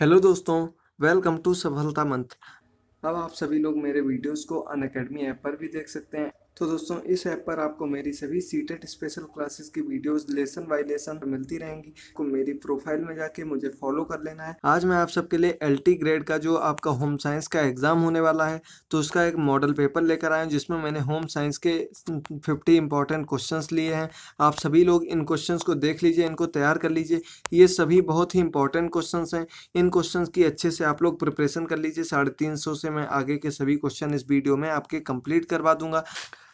hello दोस्तों welcome to सफलता month अब आप सभी लोग मेरे वीडियोस को अन अकेडमी ऐप पर भी देख सकते हैं तो दोस्तों इस ऐप पर आपको मेरी सभी सीटेट स्पेशल क्लासेस की वीडियोस लेसन बाय लेसन मिलती रहेंगी को मेरी प्रोफाइल में जाके मुझे फॉलो कर लेना है आज मैं आप सबके लिए एल ग्रेड का जो आपका होम साइंस का एग्जाम होने वाला है तो उसका एक मॉडल पेपर लेकर आया हूँ जिसमें मैंने होम साइंस के फिफ्टी इंपॉर्टेंट क्वेश्चन लिए हैं आप सभी लोग इन क्वेश्चन को देख लीजिए इनको तैयार कर लीजिए ये सभी बहुत ही इंपॉर्टेंट क्वेश्चन हैं इन क्वेश्चन की अच्छे से आप लोग प्रिपरेशन कर लीजिए साढ़े तीन सौ से मैं आगे के सभी क्वेश्चन इस वीडियो में आपके कंप्लीट करवा दूंगा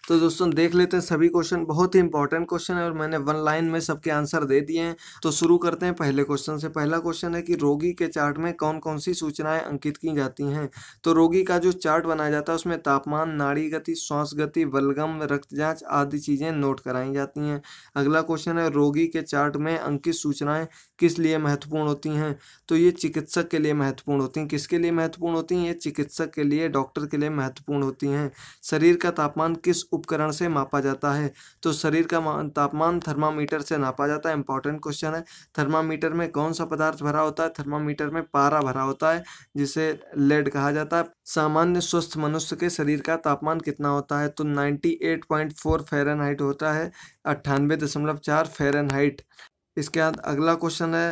तो दोस्तों देख लेते हैं सभी क्वेश्चन बहुत ही इंपॉर्टेंट क्वेश्चन है और मैंने वन लाइन में सबके आंसर दे दिए हैं तो शुरू करते हैं पहले क्वेश्चन से पहला क्वेश्चन है कि रोगी के चार्ट में कौन कौन सी सूचनाएं अंकित की जाती हैं तो रोगी का जो चार्ट बनाया जाता है उसमें तापमान नाड़ी गति श्वास गति बलगम रक्त जाँच आदि चीज़ें नोट कराई जाती हैं अगला क्वेश्चन है रोगी के चार्ट में अंकित सूचनाएँ किस लिए महत्वपूर्ण होती हैं तो ये चिकित्सक के लिए महत्वपूर्ण होती हैं किसके लिए महत्वपूर्ण होती हैं ये चिकित्सक के लिए डॉक्टर के लिए महत्वपूर्ण होती हैं शरीर का तापमान किस उपकरण से मापा जाता है तो शरीर का तापमान थर्मामीटर से नापा जाता है इंपॉर्टेंट क्वेश्चन है थर्मामीटर में कौन सा पदार्थ भरा होता है थर्मामीटर में पारा भरा होता है जिसे लेड कहा जाता है सामान्य स्वस्थ मनुष्य के शरीर का तापमान कितना होता है तो नाइन्टी एट होता है अट्ठानवे दशमलव इसके बाद अगला क्वेश्चन है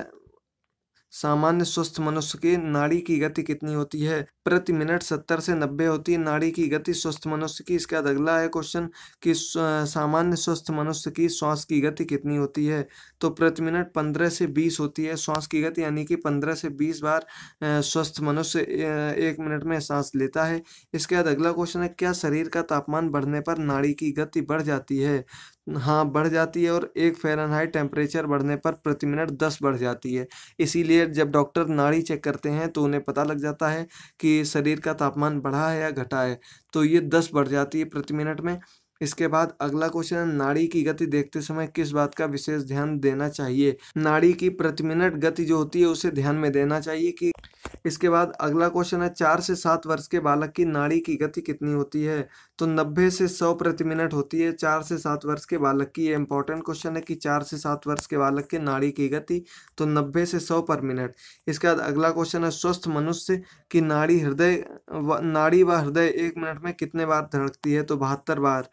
सामान्य स्वस्थ मनुष्य की नाड़ी की गति कितनी होती है प्रति मिनट सत्तर से नब्बे होती है नाड़ी की गति स्वस्थ मनुष्य की इसके बाद अगला है क्वेश्चन कि सामान्य स्वस्थ मनुष्य की श्वास की गति कितनी होती है तो प्रति मिनट पंद्रह से बीस होती है श्वास की गति यानी कि पंद्रह से बीस बार स्वस्थ मनुष्य एक मिनट में सांस लेता है इसके बाद अगला क्वेश्चन है क्या शरीर का तापमान बढ़ने पर नाड़ी की गति बढ़ जाती है हाँ बढ़ जाती है और एक हाई टेम्परेचर बढ़ने पर प्रति मिनट दस बढ़ जाती है इसीलिए जब डॉक्टर नाड़ी चेक करते हैं तो उन्हें पता लग जाता है कि शरीर का तापमान बढ़ा है या घटा है तो ये दस बढ़ जाती है प्रति मिनट में इसके बाद अगला क्वेश्चन है नाड़ी की गति देखते समय किस बात का विशेष ध्यान देना चाहिए नाड़ी की प्रति मिनट गति जो होती है उसे ध्यान में देना चाहिए कि इसके बाद अगला क्वेश्चन है चार से सात वर्ष के बालक की नाड़ी की गति कितनी होती है तो नब्बे से सौ प्रति मिनट होती है चार से सात वर्ष के बालक की ये इंपॉर्टेंट क्वेश्चन है कि चार से सात वर्ष के बालक की नाड़ी की गति तो नब्बे से सौ पर मिनट इसके बाद अगला क्वेश्चन है स्वस्थ मनुष्य की नाड़ी हृदय नाड़ी व हृदय एक मिनट में कितने बार धड़कती है तो बहत्तर बार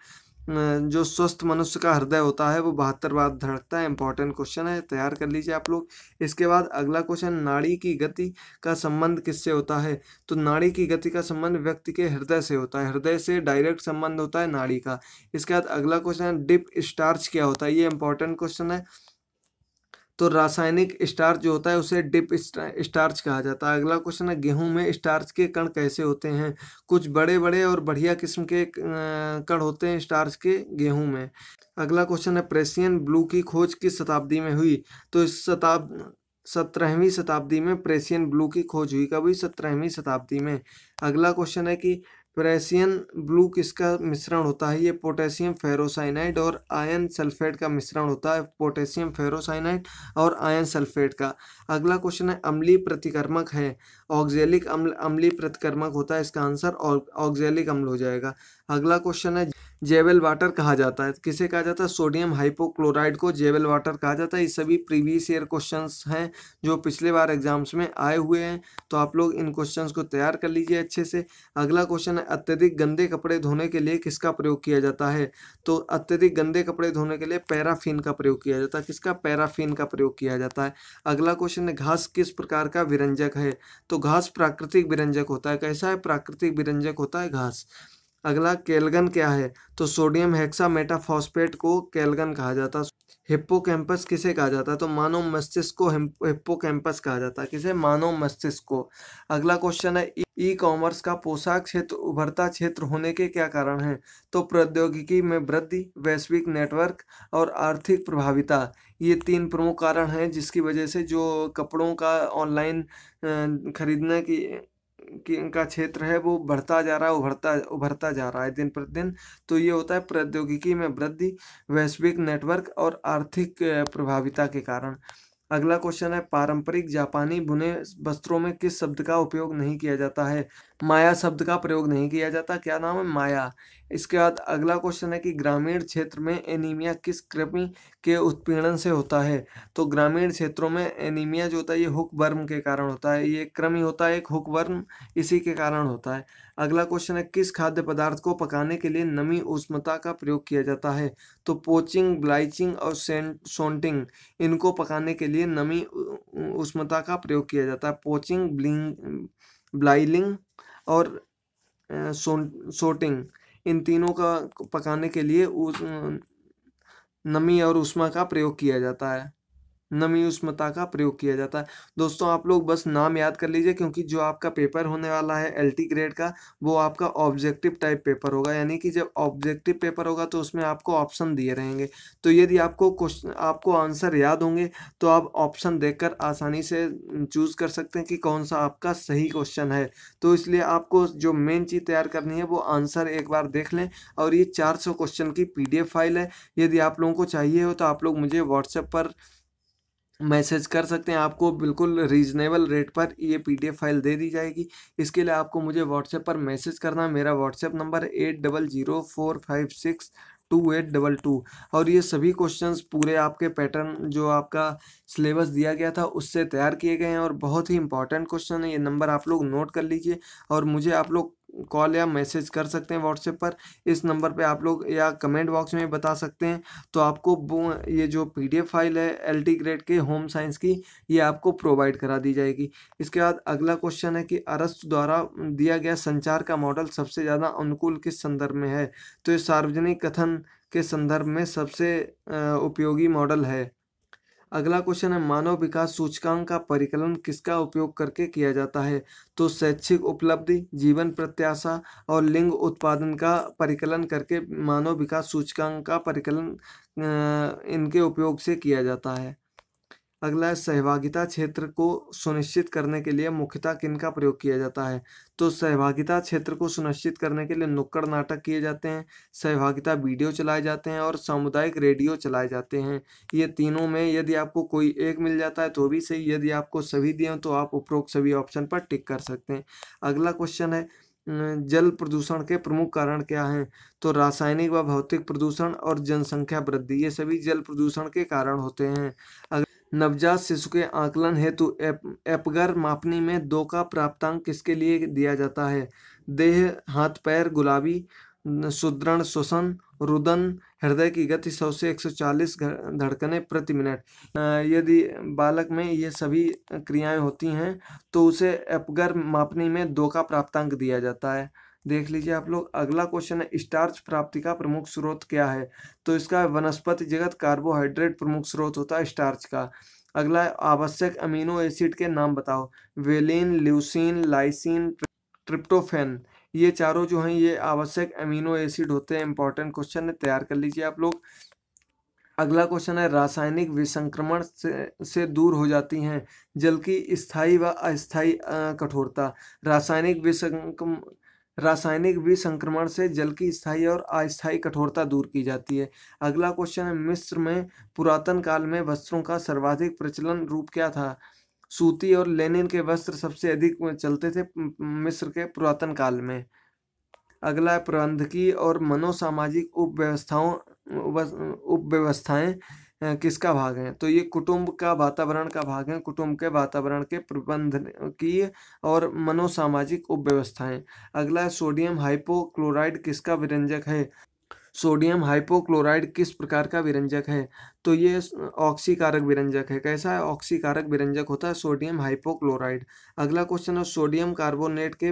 जो स्वस्थ मनुष्य का हृदय होता है वो बहत्तर बार धड़कता है इंपॉर्टेंट क्वेश्चन है तैयार कर लीजिए आप लोग इसके बाद अगला क्वेश्चन नाड़ी की गति का संबंध किससे होता है तो नाड़ी की गति का संबंध व्यक्ति के हृदय से होता है हृदय से डायरेक्ट संबंध होता है नाड़ी का इसके बाद अगला क्वेश्चन है डिप स्टार्च क्या होता है ये इंपॉर्टेंट क्वेश्चन है तो रासायनिक स्टार्च जो होता है उसे डिप स्टार्च कहा जाता है अगला क्वेश्चन है गेहूं में स्टार्च के कण कैसे होते हैं कुछ बड़े बड़े और बढ़िया किस्म के कण होते हैं स्टार्च के गेहूं में अगला क्वेश्चन है प्रेसियन ब्लू की खोज किस शताब्दी में हुई तो इस शताब सत्रहवीं शताब्दी में प्रेसियन ब्लू की खोज हुई कभी सत्रहवीं शताब्दी में अगला क्वेश्चन है कि प्रेसियन ब्लू किसका मिश्रण होता है ये पोटेशियम फेरोसाइनाइड और आयन सल्फेट का मिश्रण होता है पोटेशियम फेरोसाइनाइड और आयन सल्फेट का अगला क्वेश्चन है अम्ली प्रतिकर्मक है ऑक्जेलिक अम्ल अम्ली प्रतिकर्मक होता है इसका आंसर ऑक्जेलिक अम्ल हो जाएगा अगला क्वेश्चन है जेवल वाटर कहा जाता है किसे कहा जाता है सोडियम हाइपोक्लोराइड को जेवल वाटर कहा जाता है ये सभी प्रीवियस ईयर क्वेश्चंस हैं जो पिछले बार एग्जाम्स में आए हुए हैं तो आप लोग इन क्वेश्चंस को तैयार कर लीजिए अच्छे से अगला क्वेश्चन है अत्यधिक गंदे कपड़े धोने के लिए किसका प्रयोग किया जाता है तो अत्यधिक गंदे कपड़े धोने के लिए पैराफिन का प्रयोग किया जाता है किसका पैराफिन का प्रयोग किया जाता है अगला क्वेश्चन है घास किस प्रकार का विरंजक है तो घास प्राकृतिक विरंजक होता है कैसा है प्राकृतिक विरंजक होता है घास अगला केलगन क्या है तो सोडियम हेक्सा मेटाफॉस्पेट को केलगन कहा जाता है कैंपस किसे कहा जाता है तो मानव मस्तिष्क को कैंपस कहा जाता है किसे मानव मस्तिष्क को अगला क्वेश्चन है ई कॉमर्स का पोशाक क्षेत्र उभरता क्षेत्र होने के क्या कारण हैं तो प्रौद्योगिकी में वृद्धि वैश्विक नेटवर्क और आर्थिक प्रभाविता ये तीन प्रमुख कारण हैं जिसकी वजह से जो कपड़ों का ऑनलाइन खरीदने की का क्षेत्र है वो बढ़ता जा रहा है उभरता उभरता जा रहा है दिन प्रतिदिन तो ये होता है प्रौद्योगिकी में वृद्धि वैश्विक नेटवर्क और आर्थिक प्रभाविता के कारण अगला क्वेश्चन है पारंपरिक जापानी बुने वस्त्रों में किस शब्द का उपयोग नहीं किया जाता है माया शब्द का प्रयोग नहीं किया जाता क्या नाम है माया इसके बाद अगला क्वेश्चन है कि ग्रामीण क्षेत्र में एनीमिया किस कृमि के उत्पीड़न से होता है तो ग्रामीण क्षेत्रों में एनीमिया जो होता है ये हुक वर्म के कारण होता है ये कृमि होता है एक हुक वर्म इसी के कारण होता है अगला क्वेश्चन है किस खाद्य पदार्थ को पकाने के लिए नमी उष्मता का प्रयोग किया जाता है तो पोचिंग ब्लाइचिंग और सोंटिंग इनको पकाने के लिए नमी उष्मता का प्रयोग किया जाता है पोचिंग ब्लिंग ब्लाइलिंग और सोटिंग इन तीनों का पकाने के लिए उस नमी और उष्मा का प्रयोग किया जाता है नमी उष्मता का प्रयोग किया जाता है दोस्तों आप लोग बस नाम याद कर लीजिए क्योंकि जो आपका पेपर होने वाला है एलटी ग्रेड का वो आपका ऑब्जेक्टिव टाइप पेपर होगा यानी कि जब ऑब्जेक्टिव पेपर होगा तो उसमें आपको ऑप्शन दिए रहेंगे तो यदि आपको क्वेश्चन आपको आंसर याद होंगे तो आप ऑप्शन देखकर आसानी से चूज़ कर सकते हैं कि कौन सा आपका सही क्वेश्चन है तो इसलिए आपको जो मेन चीज़ तैयार करनी है वो आंसर एक बार देख लें और ये चार क्वेश्चन की पी फाइल है यदि आप लोगों को चाहिए हो तो आप लोग मुझे व्हाट्सएप पर मैसेज कर सकते हैं आपको बिल्कुल रीजनेबल रेट पर ये पीडीएफ फाइल दे दी जाएगी इसके लिए आपको मुझे व्हाट्सएप पर मैसेज करना है मेरा WhatsApp number eight double zero four five six two eight double two और ये सभी क्वेश्चंस पूरे आपके पैटर्न जो आपका सिलेबस दिया गया था उससे तैयार किए गए हैं और बहुत ही इंपॉर्टेंट क्वेश्चन है ये नंबर आप लोग नोट कर लीजिए और मुझे आप लोग कॉल या मैसेज कर सकते हैं व्हाट्सएप पर इस नंबर पे आप लोग या कमेंट बॉक्स में बता सकते हैं तो आपको ये जो पीडीएफ फाइल है एलटी ग्रेड के होम साइंस की ये आपको प्रोवाइड करा दी जाएगी इसके बाद अगला क्वेश्चन है कि अरस्त द्वारा दिया गया संचार का मॉडल सबसे ज़्यादा अनुकूल किस संदर्भ में है तो ये सार्वजनिक कथन के संदर्भ में सबसे उपयोगी मॉडल है अगला क्वेश्चन है मानव विकास सूचकांक का परिकलन किसका उपयोग करके किया जाता है तो शैक्षिक उपलब्धि जीवन प्रत्याशा और लिंग उत्पादन का परिकलन करके मानव विकास सूचकांक का परिकलन इनके उपयोग से किया जाता है अगला सहभागिता क्षेत्र को सुनिश्चित करने के लिए मुख्यतः किन का प्रयोग किया जाता है तो सहभागिता क्षेत्र को सुनिश्चित करने के लिए नुक्कड़ नाटक किए जाते हैं सहभागिता वीडियो चलाए जाते हैं और सामुदायिक रेडियो चलाए जाते हैं ये तीनों में यदि आपको कोई एक मिल जाता है तो भी सही यदि आपको सभी दिए तो आप उपरोक्त सभी ऑप्शन पर टिक कर सकते हैं अगला क्वेश्चन है जल प्रदूषण के प्रमुख कारण क्या हैं तो रासायनिक व भौतिक प्रदूषण और जनसंख्या वृद्धि ये सभी जल प्रदूषण के कारण होते हैं नवजात शिशु के आकलन हेतु एप, एपगर मापनी में दो का प्राप्तांक किसके लिए दिया जाता है देह हाथ पैर गुलाबी सुदृढ़ श्वसन रुदन हृदय की गति सौ से चालीस धड़कने प्रति मिनट यदि बालक में ये सभी क्रियाएं होती हैं तो उसे एपगर मापनी में दो का प्राप्तांक दिया जाता है देख लीजिए आप लोग अगला क्वेश्चन है स्टार्च प्राप्ति का प्रमुख स्रोत क्या है तो इसका वनस्पति जगत कार्बोहाइड्रेट प्रमुख स्रोत होता है स्टार्च का अगला आवश्यक अमीनो एसिड के नाम बताओ वेलिन ल्यूसिन लाइसिन ट्रिप्टोफेन ये चारों जो हैं ये आवश्यक अमीनो एसिड होते हैं इंपॉर्टेंट क्वेश्चन है तैयार कर लीजिए आप लोग अगला क्वेश्चन है रासायनिक विसंक्रमण से, से दूर हो जाती हैं जल की स्थायी व अस्थायी कठोरता रासायनिक विसंक रासायनिक बीज संक्रमण से जल की स्थायी और अस्थायी कठोरता दूर की जाती है अगला क्वेश्चन है मिस्र में पुरातन काल में वस्त्रों का सर्वाधिक प्रचलन रूप क्या था सूती और लेनिन के वस्त्र सबसे अधिक चलते थे मिस्र के पुरातन काल में अगला है प्रबंधकीय और मनोसामाजिक उपव्यवस्थाओं उपव्यवस्थाएं किसका भाग है तो ये कुटुंब का वातावरण का भाग है कुटुंब के वातावरण के प्रबंधन की और मनोसामाजिक उपव्यवस्थाएं अगला है सोडियम हाइपोक्लोराइड किसका विरंजक है सोडियम हाइपोक्लोराइड किस प्रकार का विरंजक है तो ये ऑक्सीकारक विरंजक है कैसा है ऑक्सीकारक विरंजक होता है सोडियम हाइपोक्लोराइड अगला क्वेश्चन है सोडियम कार्बोनेट के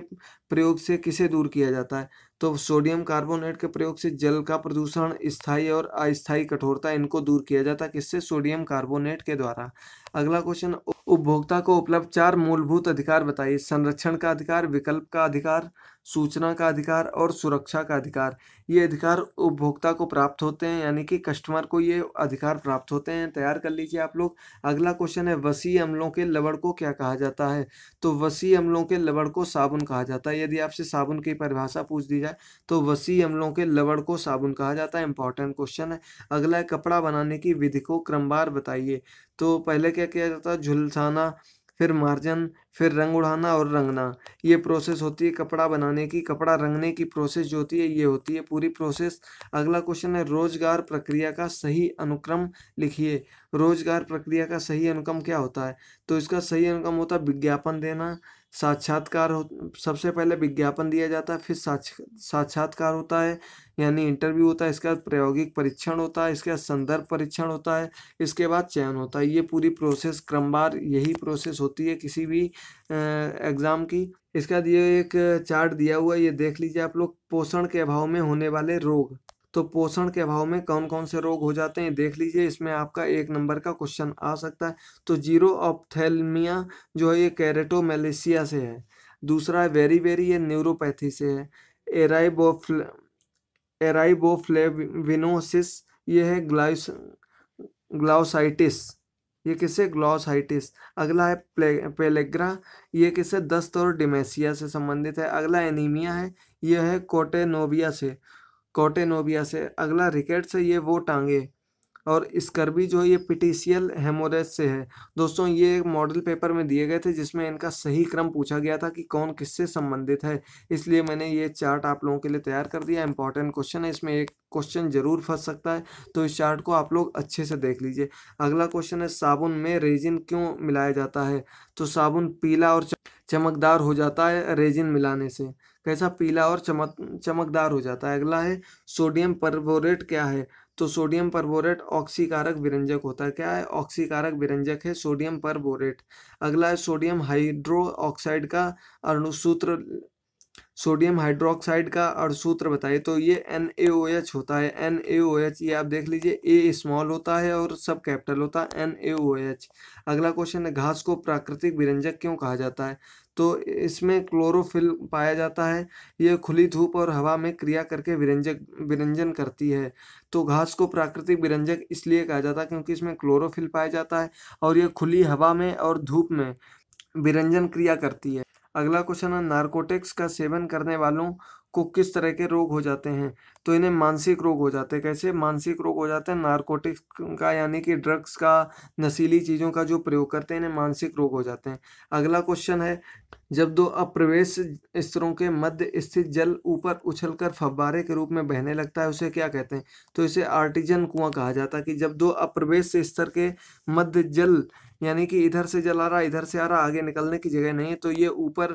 प्रयोग से किसे दूर किया जाता है तो सोडियम कार्बोनेट के प्रयोग से जल का प्रदूषण स्थायी और अस्थायी कठोरता इनको दूर किया जाता किससे सोडियम कार्बोनेट के द्वारा अगला क्वेश्चन उपभोक्ता को उपलब्ध चार मूलभूत अधिकार बताइए संरक्षण का अधिकार विकल्प का अधिकार सूचना का अधिकार और सुरक्षा का अधिकार ये अधिकार उपभोक्ता को प्राप्त होते हैं यानी कि कस्टमर को ये अधिकार प्राप्त होते हैं तैयार कर लीजिए आप लोग अगला क्वेश्चन है वसी अम्लों के लवड़ को क्या कहा जाता है तो वसी अम्लों के लवड़ को साबुन कहा जाता है यदि आपसे साबुन की परिभाषा पूछ दी जाए तो वसी अम्लों के लवड़ को साबुन कहा जाता है इंपॉर्टेंट क्वेश्चन है अगला है कपड़ा बनाने की विधि को क्रमवार बताइए तो पहले क्या किया जाता है झुलसाना फिर मार्जन फिर रंग उड़ाना और रंगना ये प्रोसेस होती है कपड़ा बनाने की कपड़ा रंगने की प्रोसेस जो होती है ये होती है पूरी प्रोसेस अगला क्वेश्चन है रोजगार प्रक्रिया का सही अनुक्रम लिखिए रोजगार प्रक्रिया का सही अनुक्रम क्या होता है तो इसका सही अनुक्रम होता है विज्ञापन देना साक्षात्कार हो सबसे पहले विज्ञापन दिया जाता है फिर साक्षात्कार होता है यानी इंटरव्यू होता है इसके बाद प्रायोगिक परीक्षण होता है इसके बाद संदर्भ परीक्षण होता है इसके बाद चयन होता है ये पूरी प्रोसेस क्रमवार यही प्रोसेस होती है किसी भी एग्ज़ाम की इसके बाद ये एक चार्ट दिया हुआ है ये देख लीजिए आप लोग पोषण के अभाव में होने वाले रोग तो पोषण के अभाव में कौन कौन से रोग हो जाते हैं देख लीजिए इसमें आपका एक नंबर का क्वेश्चन आ सकता है तो जीरो ऑप्थेलमिया जो है ये कैरेटोमेलेसिया से है दूसरा है वेरी वेरी ये न्यूरोपैथी से है एराइबोफ्ल एराइबोफ्लेविनोसिस ये है ग्लाइस ग्लाउसाइटिस ये किसे ग्लॉसाइटिस अगला है प्ले, पेलेग्रा ये किसे दस्त और डिमेसिया से संबंधित है अगला एनीमिया है यह है कोटेनोविया से कॉटेनोबिया से अगला रिकेट से ये वो टांगे और स्कर्बी जो है ये पिटिशियल हेमोरेज से है दोस्तों ये एक मॉडल पेपर में दिए गए थे जिसमें इनका सही क्रम पूछा गया था कि कौन किससे संबंधित है इसलिए मैंने ये चार्ट आप लोगों के लिए तैयार कर दिया इंपॉर्टेंट क्वेश्चन है इसमें एक क्वेश्चन जरूर फंस सकता है तो इस चार्ट को आप लोग अच्छे से देख लीजिए अगला क्वेश्चन है साबुन में रेजिन क्यों मिलाया जाता है तो साबुन पीला और चमकदार हो जाता है रेजिन मिलाने से कैसा पीला और चमक चमकदार हो जाता है अगला है सोडियम परबोरेट क्या है तो सोडियम परबोरेट ऑक्सीकारक विरंजक होता है क्या है ऑक्सीकारक विरंजक है सोडियम परबोरेट अगला है सोडियम हाइड्रो ऑक्साइड का अणुसूत्र सोडियम हाइड्रोक्साइड का अणुसूत्र बताइए तो ये एन होता है एन ये आप देख लीजिए ए स्मॉल होता है और सब कैपिटल होता है एन अगला क्वेश्चन है घास को प्राकृतिक विरंजक क्यों कहा जाता है तो इसमें क्लोरोफिल पाया जाता है यह खुली धूप और हवा में क्रिया करके विरंजक विरंजन करती है तो घास को प्राकृतिक विरंजक इसलिए कहा जाता है क्योंकि इसमें क्लोरोफिल पाया जाता है और यह खुली हवा में और धूप में विरंजन क्रिया करती है अगला क्वेश्चन है नार्कोटिक्स का सेवन करने वालों को किस तरह के रोग हो जाते हैं तो इन्हें मानसिक रोग हो जाते हैं कैसे मानसिक रोग हो जाते हैं नारकोटिक्स का यानी कि ड्रग्स का नशीली चीज़ों का जो प्रयोग करते हैं इन्हें मानसिक रोग हो जाते हैं अगला क्वेश्चन है जब दो अप्रवेश स्तरों के मध्य स्थित जल ऊपर उछलकर फब्बारे के रूप में बहने लगता है उसे क्या कहते हैं तो इसे आर्टिजन कुआं कहा जाता है कि जब दो अप्रवेश स्तर के मध्य जल यानी कि इधर से जल आ रहा इधर से आ रहा आगे निकलने की जगह नहीं है तो ये ऊपर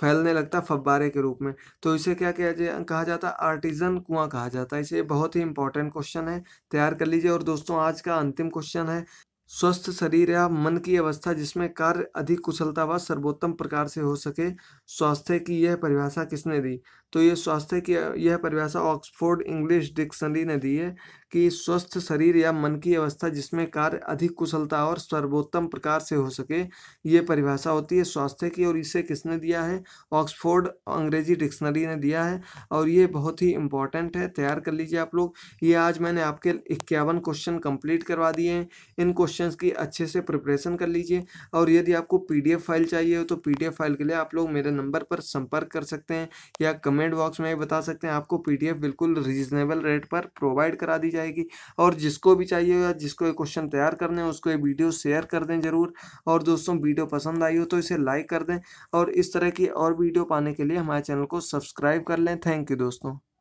फैलने लगता है फब्बारे के रूप में तो इसे क्या किया जाए कहा जाता है आर्टिजन कुआं कहा जाता है इसे बहुत ही इंपॉर्टेंट क्वेश्चन है तैयार कर लीजिए और दोस्तों आज का अंतिम क्वेश्चन है स्वस्थ शरीर या मन की अवस्था जिसमें कार्य अधिक कुशलता व सर्वोत्तम प्रकार से हो सके स्वास्थ्य की यह परिभाषा किसने दी तो ये स्वास्थ्य की यह परिभाषा ऑक्सफोर्ड इंग्लिश डिक्शनरी ने दी है कि स्वस्थ शरीर या मन की अवस्था जिसमें कार्य अधिक कुशलता और सर्वोत्तम प्रकार से हो सके ये परिभाषा होती है स्वास्थ्य की और इसे किसने दिया है ऑक्सफोर्ड अंग्रेजी डिक्शनरी ने दिया है और ये बहुत ही इंपॉर्टेंट है तैयार कर लीजिए आप लोग ये आज मैंने आपके इक्यावन क्वेश्चन कंप्लीट करवा दिए हैं इन क्वेश्चन क्वेश्चंस की अच्छे से प्रिपरेशन कर लीजिए और यदि आपको पीडीएफ फाइल चाहिए हो तो पीडीएफ फाइल के लिए आप लोग मेरे नंबर पर संपर्क कर सकते हैं या कमेंट बॉक्स में बता सकते हैं आपको पीडीएफ बिल्कुल रीजनेबल रेट पर प्रोवाइड करा दी जाएगी और जिसको भी चाहिए या जिसको ये क्वेश्चन तैयार करने उसको ये वीडियो शेयर कर दें ज़रूर और दोस्तों वीडियो पसंद आई हो तो इसे लाइक कर दें और इस तरह की और वीडियो पाने के लिए हमारे चैनल को सब्सक्राइब कर लें थैंक यू दोस्तों